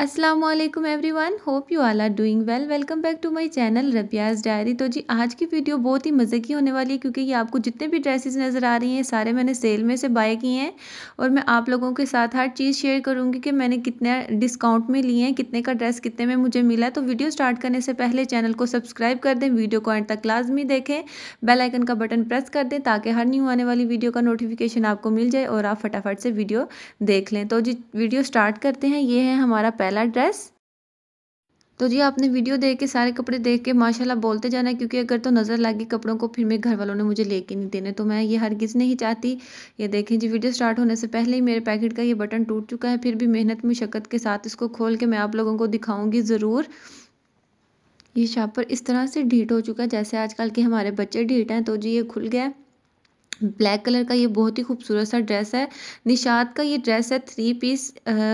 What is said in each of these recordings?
Aslam everyone hope you all are doing well welcome back to my channel Rabia's diary तो जी आज की video बहुत ही मज़े की होने वाली है क्योंकि ये आपको जितने भी ड्रेसेस नज़र आ रही हैं सारे मैंने सेल में से बाय किए हैं और मैं आप लोगों के साथ हर चीज़ शेयर करूँगी कि मैंने कितने डिस्काउंट में लिए हैं कितने का ड्रेस कितने में मुझे मिला तो वीडियो स्टार्ट करने से पहले चैनल को सब्सक्राइब कर दें वीडियो को एंड तक लाजमी देखें बेलाइकन का बटन प्रेस कर दें ताकि हर न्यू आने वाली वीडियो का नोटिफिकेशन आपको मिल जाए और आप फटाफट से वीडियो देख लें तो जी वीडियो स्टार्ट करते हैं ये है हमारा पहला ड्रेस तो जी आपने वीडियो देख के सारे कपड़े देख के माशाल्लाह बोलते जाना क्योंकि अगर तो नज़र लगी कपड़ों को फिर मेरे घर वालों ने मुझे लेके नहीं देने तो मैं ये हर हरगिज़ नहीं चाहती ये देखें जी वीडियो स्टार्ट होने से पहले ही मेरे पैकेट का ये बटन टूट चुका है फिर भी मेहनत मशक्क़त के साथ इसको खोल के मैं आप लोगों को दिखाऊँगी ज़रूर ये शापर इस तरह से ढीट हो चुका है जैसे आजकल के हमारे बच्चे ढीट हैं तो जी ये खुल गया ब्लैक कलर का ये बहुत ही खूबसूरत सा ड्रेस है निषाद का ये ड्रेस है थ्री पीस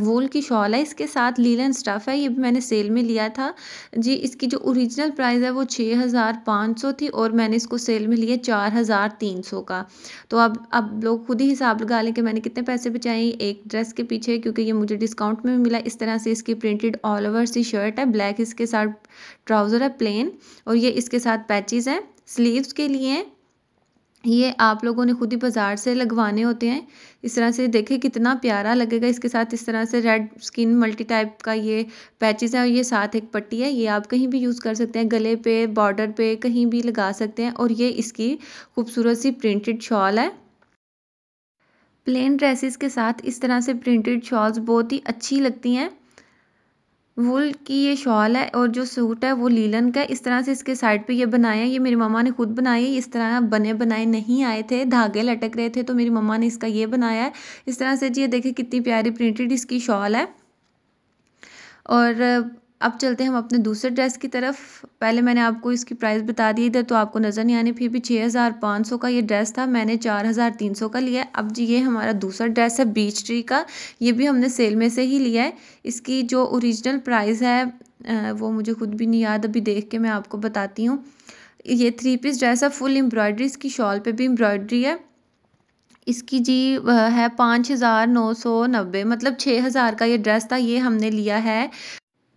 वोल की शॉल है इसके साथ लीलन स्टफ़ है ये भी मैंने सेल में लिया था जी इसकी जो ओरिजिनल प्राइस है वो छः हज़ार पाँच सौ थी और मैंने इसको सेल में लिया चार हज़ार तीन सौ का तो अब अब लोग खुद ही हिसाब लगा लें कि मैंने कितने पैसे बचाए एक ड्रेस के पीछे क्योंकि ये मुझे डिस्काउंट में मिला इस तरह से इसकी प्रिंटेड ऑल ओवर सी शर्ट है ब्लैक इसके साथ ट्राउज़र है प्लेन और ये इसके साथ पैचेज़ हैं स्लीव्स के लिए ये आप लोगों ने खुद ही बाज़ार से लगवाने होते हैं इस तरह से देखें कितना प्यारा लगेगा इसके साथ इस तरह से रेड स्किन मल्टी टाइप का ये पैचेस है और ये साथ एक पट्टी है ये आप कहीं भी यूज़ कर सकते हैं गले पे बॉर्डर पे कहीं भी लगा सकते हैं और ये इसकी खूबसूरत सी प्रिंटेड शॉल है प्लेन ड्रेसिस के साथ इस तरह से प्रिंटेड शॉल्स बहुत ही अच्छी लगती हैं वूल की ये शॉल है और जो सूट है वो लीलन का इस तरह से इसके साइड पे ये बनाया ये मेरी मम्मा ने खुद बनाई इस तरह बने बनाए नहीं आए थे धागे लटक रहे थे तो मेरी मम्मा ने इसका ये बनाया है इस तरह से जी ये देखें कितनी प्यारी प्रिंटेड इसकी शॉल है और अब चलते हैं हम अपने दूसरे ड्रेस की तरफ पहले मैंने आपको इसकी प्राइस बता दी इधर तो आपको नज़र नहीं आने फिर भी छः हज़ार पाँच सौ का ये ड्रेस था मैंने चार हज़ार तीन सौ का लिया अब ये हमारा दूसरा ड्रेस है बीच ट्री का ये भी हमने सेल में से ही लिया है इसकी जो ओरिजिनल प्राइस है वो मुझे खुद भी नहीं याद अभी देख के मैं आपको बताती हूँ ये थ्री पीस ड्रेस है फुल एम्ब्रॉयड्री इसकी शॉल पर भी एम्ब्रॉयड्री है इसकी जी है पाँच हज़ार नौ सौ नब्बे मतलब छः हज़ार का ये ड्रेस था ये हमने लिया है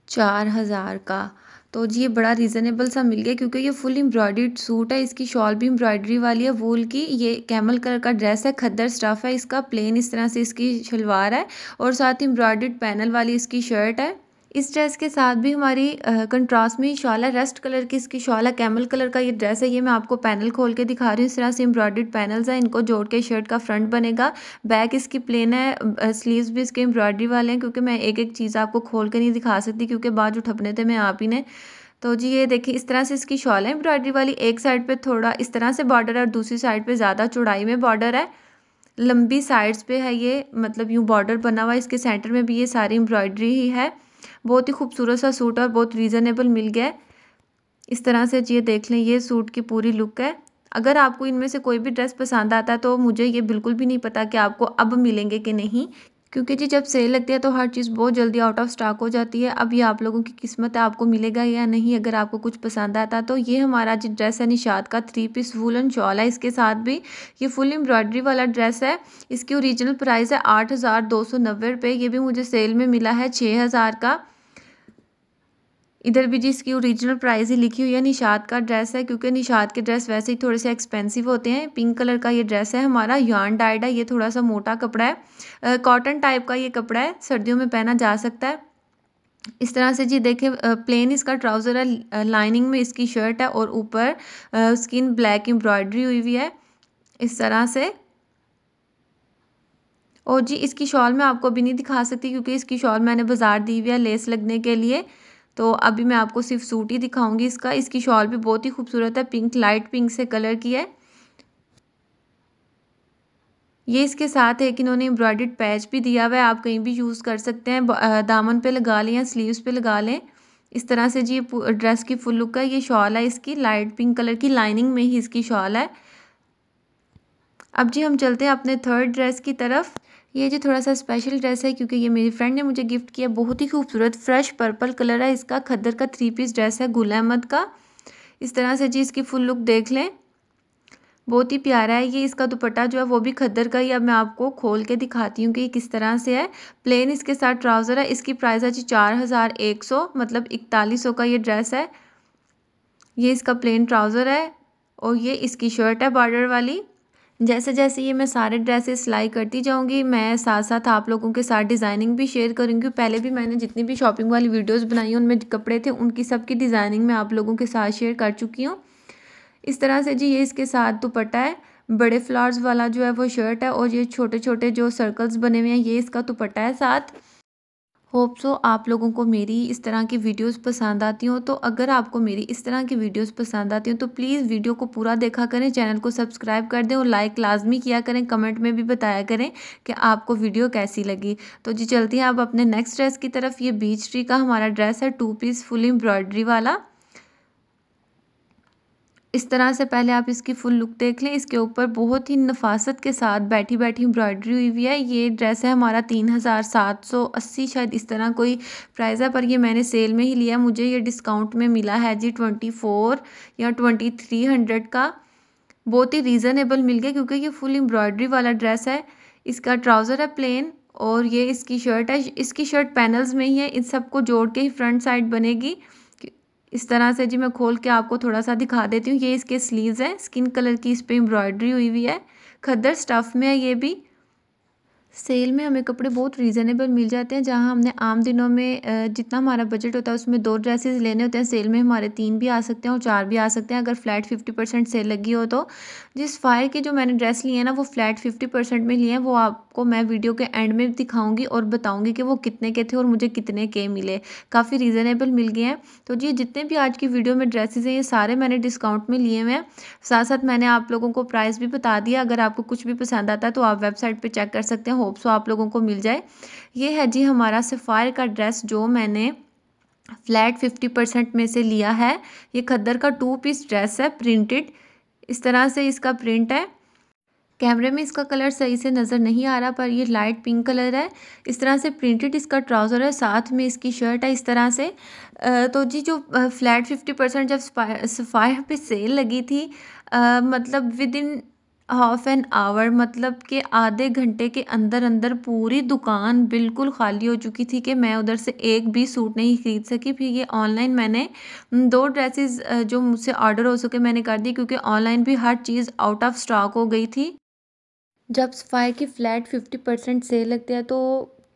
चार हज़ार का तो जी ये बड़ा रीज़नेबल सा मिल गया क्योंकि ये फुल एम्ब्रॉयडर्ड सूट है इसकी शॉल भी एम्ब्रॉयडरी वाली है वूल की ये कैमल कलर का ड्रेस है खद्दर स्टफ़ है इसका प्लेन इस तरह से इसकी शलवार है और साथ ही एम्ब्रॉयडर्ड पैनल वाली इसकी शर्ट है इस ड्रेस के साथ भी हमारी कंट्रास्ट में शॉला रेस्ट कलर की इसकी शॉला कैमल कलर का ये ड्रेस है ये मैं आपको पैनल खोल के दिखा रही हूँ इस तरह से एम्ब्रॉयड पैनल्स हैं इनको जोड़ के शर्ट का फ्रंट बनेगा बैक इसकी प्लेन है स्लीव्स भी इसके एम्ब्रॉयडरी वाले हैं क्योंकि मैं एक एक चीज़ आपको खोल के नहीं दिखा सकती क्योंकि बाद जो ठपने थे मैं आप ही ने तो जी ये देखिए इस तरह से इसकी शॉल है एम्ब्रॉयडरी वाली एक साइड पर थोड़ा इस तरह से बॉर्डर है और दूसरी साइड पर ज़्यादा चौड़ाई में बॉर्डर है लंबी साइड्स पे है ये मतलब यूँ बॉर्डर बना हुआ है इसके सेंटर में भी ये सारी एम्ब्रॉयड्री ही है बहुत ही खूबसूरत सा सूट और बहुत रीज़नेबल मिल गया है इस तरह से ये देख लें ये सूट की पूरी लुक है अगर आपको इनमें से कोई भी ड्रेस पसंद आता है तो मुझे ये बिल्कुल भी नहीं पता कि आपको अब मिलेंगे कि नहीं क्योंकि जी जब सेल लगती है तो हर चीज़ बहुत जल्दी आउट ऑफ स्टॉक हो जाती है अब ये आप लोगों की किस्मत है आपको मिलेगा या नहीं अगर आपको कुछ पसंद आता तो ये हमारा जी ड्रेस है निशाद का थ्री पीस वूलन शॉल है इसके साथ भी ये फुल एम्ब्रॉयडरी वाला ड्रेस है इसकी ओरिजिनल प्राइस है आठ हज़ार दो सौ नब्बे रुपये ये भी मुझे सेल में मिला है छः हज़ार का इधर भी जिसकी ओरिजिनल प्राइस ही लिखी हुई है निषाद का ड्रेस है क्योंकि निषाद के ड्रेस वैसे ही थोड़े से एक्सपेंसिव होते हैं पिंक कलर का ये ड्रेस है हमारा यान डाइड है ये थोड़ा सा मोटा कपड़ा है कॉटन टाइप का ये कपड़ा है सर्दियों में पहना जा सकता है इस तरह से जी देखें प्लेन इसका ट्राउज़र है लाइनिंग में इसकी शर्ट है और ऊपर स्किन ब्लैक एम्ब्रॉयडरी हुई हुई है इस तरह से और जी इसकी शॉल मैं आपको अभी नहीं दिखा सकती क्योंकि इसकी शॉल मैंने बाज़ार दी हुई है लेस लगने के लिए तो अभी मैं आपको सिर्फ सूट ही दिखाऊंगी इसका इसकी शॉल भी बहुत ही खूबसूरत है पिंक लाइट पिंक से कलर की है ये इसके साथ है कि इन्होंने एम्ब्रॉयड पैच भी दिया हुआ है आप कहीं भी यूज़ कर सकते हैं दामन पे लगा लें या स्लीव्स पे लगा लें इस तरह से जी ड्रेस की फुल लुक है ये शॉल है इसकी लाइट पिंक कलर की लाइनिंग में ही इसकी शॉल है अब जी हम चलते हैं अपने थर्ड ड्रेस की तरफ ये जो थोड़ा सा स्पेशल ड्रेस है क्योंकि ये मेरी फ्रेंड ने मुझे गिफ्ट किया बहुत ही खूबसूरत फ्रेश पर्पल कलर है इसका खद्दर का थ्री पीस ड्रेस है गुल अहमद का इस तरह से जी इसकी फुल लुक देख लें बहुत ही प्यारा है ये इसका दुपट्टा जो है वो भी खद्दर का ही अब मैं आपको खोल के दिखाती हूँ कि किस तरह से है प्लेन इसके साथ ट्राउज़र है इसकी प्राइस है जी चार हज़ार एक सौ मतलब इकतालीस सौ का ये ड्रेस है ये इसका प्लेन ट्राउज़र है और ये इसकी शर्ट है बॉर्डर वाली जैसे जैसे ये मैं सारे ड्रेसेस सिलाई करती जाऊँगी मैं साथ साथ आप लोगों के साथ डिज़ाइनिंग भी शेयर करूँगी पहले भी मैंने जितनी भी शॉपिंग वाली वीडियोस बनाई हैं उनमें कपड़े थे उनकी सबकी डिज़ाइनिंग मैं आप लोगों के साथ शेयर कर चुकी हूँ इस तरह से जी ये इसके साथ दुपट्टा है बड़े फ्लावर्स वाला जो है वो शर्ट है और ये छोटे छोटे जो सर्कल्स बने हुए हैं ये इसका दुपट्टा है साथ होप सो आप लोगों को मेरी इस तरह की वीडियोस पसंद आती हों तो अगर आपको मेरी इस तरह की वीडियोस पसंद आती हों तो प्लीज़ वीडियो को पूरा देखा करें चैनल को सब्सक्राइब कर दें और लाइक लाजमी किया करें कमेंट में भी बताया करें कि आपको वीडियो कैसी लगी तो जी चलती हैं आप अपने नेक्स्ट ड्रेस की तरफ ये बीच ट्री का हमारा ड्रेस है टू पीस फुल एम्ब्रॉयडरी वाला इस तरह से पहले आप इसकी फुल लुक देख लें इसके ऊपर बहुत ही नफासत के साथ बैठी बैठी एम्ब्रॉयडरी हुई हुई है ये ड्रेस है हमारा तीन हज़ार सात सौ अस्सी शायद इस तरह कोई प्राइस है पर ये मैंने सेल में ही लिया मुझे ये डिस्काउंट में मिला है जी ट्वेंटी फोर या ट्वेंटी थ्री हंड्रेड का बहुत ही रीज़नेबल मिल गया क्योंकि ये फुल एम्ब्रॉयडरी वाला ड्रेस है इसका ट्राउज़र है प्लेन और ये इसकी शर्ट है इसकी शर्ट पैनल्स में ही है इन सबको जोड़ के ही फ्रंट साइड बनेगी इस तरह से जी मैं खोल के आपको थोड़ा सा दिखा देती हूँ ये इसके स्लीव्स हैं स्किन कलर की इस पर एम्ब्रॉयडरी हुई हुई है खद्दर स्टफ़ में है ये भी सेल में हमें कपड़े बहुत रीज़नेबल मिल जाते हैं जहाँ हमने आम दिनों में जितना हमारा बजट होता है उसमें दो ड्रेसेस लेने होते हैं सेल में हमारे तीन भी आ सकते हैं और चार भी आ सकते हैं अगर फ्लैट फिफ्टी परसेंट सेल लगी हो तो जिस फायर के जो मैंने ड्रेस लिए हैं ना वो फ्लैट फिफ्टी परसेंट में लिए हैं वो आपको मैं वीडियो के एंड में दिखाऊँगी और बताऊँगी कि वो कितने के थे और मुझे कितने के मिले काफ़ी रीज़नेबल मिल गए हैं तो जी जितने भी आज की वीडियो में ड्रेसेज हैं ये सारे मैंने डिस्काउंट में लिए हुए हैं साथ साथ मैंने आप लोगों को प्राइस भी बता दिया अगर आपको कुछ भी पसंद आता है तो आप वेबसाइट पर चेक कर सकते हैं होप सो आप लोगों को मिल जाए ये है जी हमारा सफ़ायर का ड्रेस जो मैंने फ्लैट फिफ्टी परसेंट में से लिया है ये खद्दर का टू पीस ड्रेस है प्रिंटेड इस तरह से इसका प्रिंट है कैमरे में इसका कलर सही से नज़र नहीं आ रहा पर ये लाइट पिंक कलर है इस तरह से प्रिंटेड इसका ट्राउज़र है साथ में इसकी शर्ट है इस तरह से तो जी जो फ्लैट फिफ्टी परसेंट जब सफ़ायर पे सेल लगी थी मतलब within half an hour मतलब कि आधे घंटे के अंदर अंदर पूरी दुकान बिल्कुल खाली हो चुकी थी कि मैं उधर से एक भी सूट नहीं खरीद सकी फिर ये ऑनलाइन मैंने दो ड्रेसेस जो मुझसे ऑर्डर हो सके मैंने कर दी क्योंकि ऑनलाइन भी हर चीज़ आउट ऑफ स्टॉक हो गई थी जब सफ़ाई की फ़्लैट फिफ्टी परसेंट सेल लगते हैं तो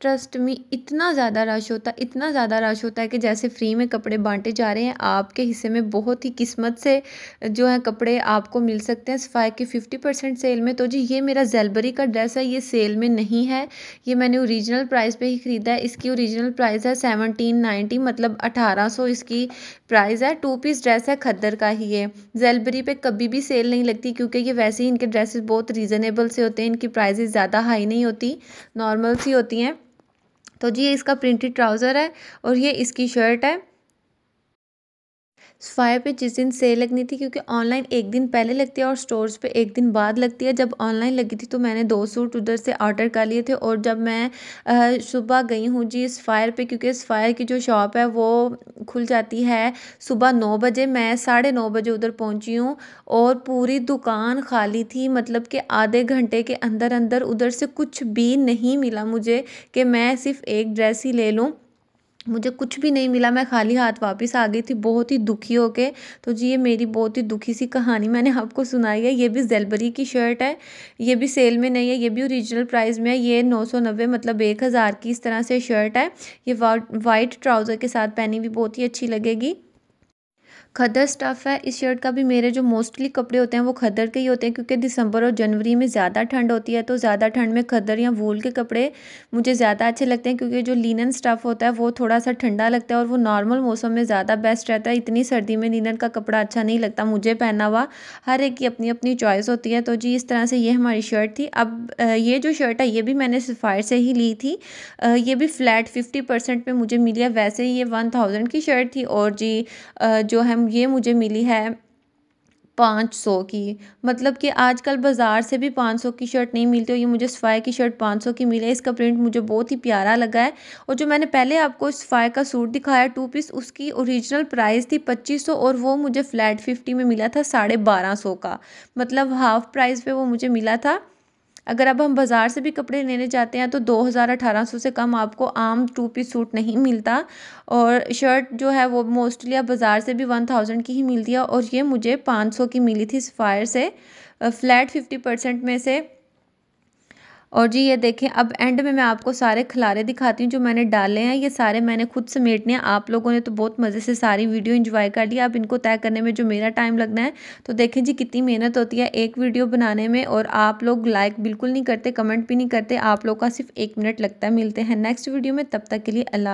ट्रस्ट मी इतना ज़्यादा रश होता है इतना ज़्यादा रश होता है कि जैसे फ़्री में कपड़े बांटे जा रहे हैं आपके हिस्से में बहुत ही किस्मत से जो है कपड़े आपको मिल सकते हैं सफ़ाई के फिफ्टी परसेंट सेल में तो जी ये मेरा जेलबरी का ड्रेस है ये सेल में नहीं है ये मैंने ओरिजिनल प्राइस पे ही ख़रीदा है इसकी ओरिजिनल प्राइस है सेवनटीन नाइन्टी मतलब अठारह सौ इसकी प्राइस है टू पीस ड्रेस है खद्दर का ही ये जेलबरी पर कभी भी सेल नहीं लगती क्योंकि ये वैसे ही इनके ड्रेसेस बहुत रीज़नेबल से होते हैं इनकी प्राइजेज़ ज़्यादा हाई नहीं होती नॉर्मल सी होती हैं तो जी ये इसका प्रिंटेड ट्राउज़र है और ये इसकी शर्ट है। सफ़ाया पे जिस दिन सेल लगनी थी क्योंकि ऑनलाइन एक दिन पहले लगती है और स्टोर्स पे एक दिन बाद लगती है जब ऑनलाइन लगी थी तो मैंने दो सूट उधर से ऑर्डर कर लिए थे और जब मैं सुबह गई हूँ जी सफ़ायर पे क्योंकि इस फायर की जो शॉप है वो खुल जाती है सुबह नौ बजे मैं साढ़े नौ बजे उधर पहुँची हूँ और पूरी दुकान खाली थी मतलब कि आधे घंटे के अंदर अंदर उधर से कुछ भी नहीं मिला मुझे कि मैं सिर्फ एक ड्रेस ही ले लूँ मुझे कुछ भी नहीं मिला मैं खाली हाथ वापस आ गई थी बहुत ही दुखी हो के तो जी ये मेरी बहुत ही दुखी सी कहानी मैंने आपको सुनाई है ये भी जेलबरी की शर्ट है ये भी सेल में नहीं है ये भी ओरिजिनल प्राइस में है ये नौ सौ नब्बे मतलब एक हज़ार की इस तरह से शर्ट है ये वाइट ट्राउज़र के साथ पहनी भी बहुत ही अच्छी लगेगी खदर स्टफ़ है इस शर्ट का भी मेरे जो मोस्टली कपड़े होते हैं वो खदर के ही होते हैं क्योंकि दिसंबर और जनवरी में ज़्यादा ठंड होती है तो ज़्यादा ठंड में खदर या वूल के कपड़े मुझे ज़्यादा अच्छे लगते हैं क्योंकि जो लिनन स्टफ़ होता है वो थोड़ा सा ठंडा लगता है और वो नॉर्मल मौसम में ज़्यादा बेस्ट रहता है इतनी सर्दी में लिनन का कपड़ा अच्छा नहीं लगता मुझे पहना हुआ हर एक की अपनी अपनी चॉइस होती है तो जी इस तरह से ये हमारी शर्ट थी अब ये जो शर्ट है ये भी मैंने सफ़ायर से ही ली थी ये भी फ्लैट फिफ्टी परसेंट पर मुझे मिली है वैसे ये वन थाउजेंड की शर्ट थी और जी जो है मैम ये मुझे मिली है पाँच सौ की मतलब कि आजकल बाज़ार से भी पाँच सौ की शर्ट नहीं मिलती और ये मुझे सफ़ाई की शर्ट पाँच सौ की मिली है इसका प्रिंट मुझे बहुत ही प्यारा लगा है और जो मैंने पहले आपको सफ़ाई का सूट दिखाया टू पीस उसकी ओरिजिनल प्राइस थी पच्चीस सौ और वो मुझे फ़्लैट फिफ्टी में मिला था साढ़े बारह सौ का मतलब हाफ़ प्राइस पर वो मुझे मिला था अगर अब हम बाज़ार से भी कपड़े लेने जाते हैं तो दो हज़ार अठारह सौ से कम आपको आम टू पीस सूट नहीं मिलता और शर्ट जो है वो मोस्टली अब बाज़ार से भी वन थाउजेंड की ही मिलती है और ये मुझे पाँच सौ की मिली थी सफ़ायर से फ्लैट फिफ्टी परसेंट में से और जी ये देखें अब एंड में मैं आपको सारे खिलारे दिखाती हूँ जो मैंने डाले हैं ये सारे मैंने खुद समेटने हैं आप लोगों ने तो बहुत मज़े से सारी वीडियो इंजॉय कर ली आप इनको तय करने में जो मेरा टाइम लगना है तो देखें जी कितनी मेहनत होती है एक वीडियो बनाने में और आप लोग लाइक बिल्कुल नहीं करते कमेंट भी नहीं करते आप लोग का सिर्फ एक मिनट लगता है मिलते हैं नेक्स्ट वीडियो में तब तक के लिए अल्लाह